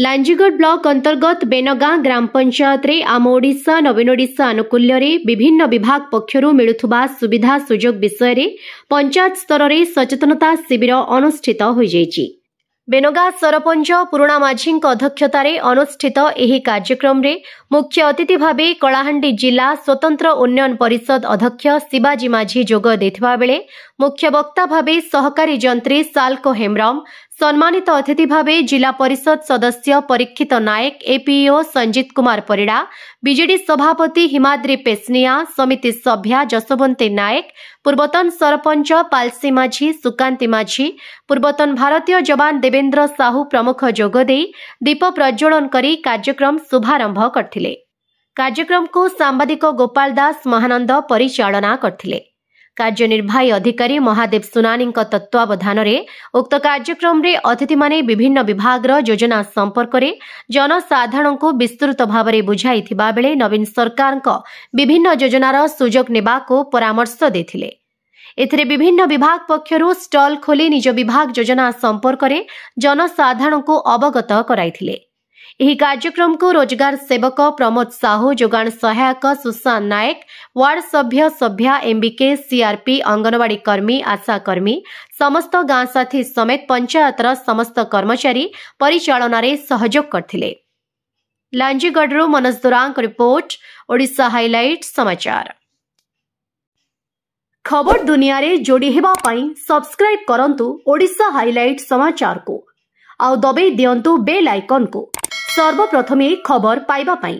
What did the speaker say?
Lanjigarh block ଅନ୍ତର୍ଗତ ବେନଗାଁ ଗ୍ରାମ ପଞ୍ଚାୟତରେ ଆମ ଓଡ଼ିଶା ନବୀନ ଓଡ଼ିଶା ଆନୁକୂଲ୍ୟରେ ବିଭିନ୍ନ ବିଭାଗ ପକ୍ଷରୁ ମିଳୁଥିବା ସୁବିଧା ସୁଯୋଗ ବିଷୟରେ ପଞ୍ଚାୟତ ସ୍ତରରେ ସଚେତନତା ଶିବିର ଅନୁଷ୍ଠିତ ହୋଇଯାଇଛି ବେନଗାଁ ସରପଞ୍ଚ ପୁରୁଣା ମାଝୀଙ୍କ ଅଧ୍ୟକ୍ଷତାରେ ଅନୁଷ୍ଠିତ ଏହି କାର୍ଯ୍ୟକ୍ରମରେ ମୁଖ୍ୟ ଅତିଥି ଭାବେ କଳାହାଣ୍ଡି ଜିଲ୍ଲା ସ୍ୱତନ୍ତ୍ର ଉନ୍ନୟନ ପରିଷଦ ଅଧ୍ୟକ୍ଷ ଶିବାଜୀ ମାଝୀ ଯୋଗ ଦେଇଥିବାବେଳେ ମୁଖ୍ୟ ବକ୍ତା ଭାବେ ସହକାରୀ ଯନ୍ତ୍ରୀ ସାଲ୍କୋ ହେମ୍ରମ୍ ସମ୍ମାନିତ ଅତିଥି ଭାବେ ଜିଲ୍ଲା ପରିଷଦ ସଦସ୍ୟ ପରୀକ୍ଷିତ ନାୟକ ଏପିଓ ସଞ୍ଜିତ କୁମାର ପରିଡ଼ା ବିଜେଡି ସଭାପତି ହିମାଦ୍ରି ପେସ୍ନିଆ ସମିତି ସଭ୍ୟା ଯଶୋବନ୍ତୀ ନାୟକ ପୂର୍ବତନ ସରପଞ୍ଚ ପାଲସି ମାଝି ସୁକାନ୍ତି ମାଝି ପୂର୍ବତନ ଭାରତୀୟ ଯବାନ ଦେବେନ୍ଦ୍ର ସାହୁ ପ୍ରମୁଖ ଯୋଗଦେଇ ଦୀପ ପ୍ରଜ୍ୱଳନ କରି କାର୍ଯ୍ୟକ୍ରମ ଶୁଭାରମ୍ଭ କରିଥିଲେ କାର୍ଯ୍ୟକ୍ରମକୁ ସାମ୍ବାଦିକ ଗୋପାଳ ଦାସ ମହାନନ୍ଦ ପରିଚାଳନା କରିଥିଲେ କାର୍ଯ୍ୟନିର୍ବାହୀ ଅଧିକାରୀ ମହାଦେବ ସୁନାନୀଙ୍କ ତତ୍ତ୍ୱାବଧାନରେ ଉକ୍ତ କାର୍ଯ୍ୟକ୍ରମରେ ଅତିଥିମାନେ ବିଭିନ୍ନ ବିଭାଗର ଯୋଜନା ସମ୍ପର୍କରେ ଜନସାଧାରଣଙ୍କୁ ବିସ୍ତୃତ ଭାବରେ ବୁଝାଇଥିବା ବେଳେ ନବୀନ ସରକାରଙ୍କ ବିଭିନ୍ନ ଯୋଜନାର ସୁଯୋଗ ନେବାକୁ ପରାମର୍ଶ ଦେଇଥିଲେ ଏଥିରେ ବିଭିନ୍ନ ବିଭାଗ ପକ୍ଷରୁ ଷ୍ଟଲ୍ ଖୋଲି ନିଜ ବିଭାଗ ଯୋଜନା ସମ୍ପର୍କରେ ଜନସାଧାରଣଙ୍କୁ ଅବଗତ କରାଇଥିଲେ ଏହି କାର୍ଯ୍ୟକ୍ରମକୁ ରୋଜଗାର ସେବକ ପ୍ରମୋଦ ସାହୁ ଯୋଗାଣ ସହାୟକ ସୁଶାନ୍ତ ନାୟକ ୱାର୍ଡ ସଭ୍ୟ ସଭ୍ୟା ଏମ୍ବିକେ ସିଆର୍ପି ଅଙ୍ଗନବାଡ଼ି କର୍ମୀ ଆଶାକର୍ମୀ ସମସ୍ତ ଗାଁ ସାଥୀ ସମେତ ପଞ୍ଚାୟତର ସମସ୍ତ କର୍ମଚାରୀ ପରିଚାଳନାରେ ସହଯୋଗ କରିଥିଲେ ଲାଞ୍ଜିଗଡ଼ରୁ ମନୋଜ ଦୋରାଙ୍କ ରିପୋର୍ଟ ଓଡ଼ିଶା ହାଇଲାଇଟ୍ ସମାଚାର ଖବର ଦୁନିଆରେ ଯୋଡ଼ି ହେବା ପାଇଁ ସବସ୍କ୍ରାଇବ୍ କରନ୍ତୁ ଓଡ଼ିଶା ହାଇଲାଇଟ୍ ସମାଚାରକୁ ଆଉ ଦବେଇ ଦିଅନ୍ତୁ ବେଲ୍ ଆଇକନ୍କୁ সর্বপ্রথমে খবর পাইবা ପାଇଁ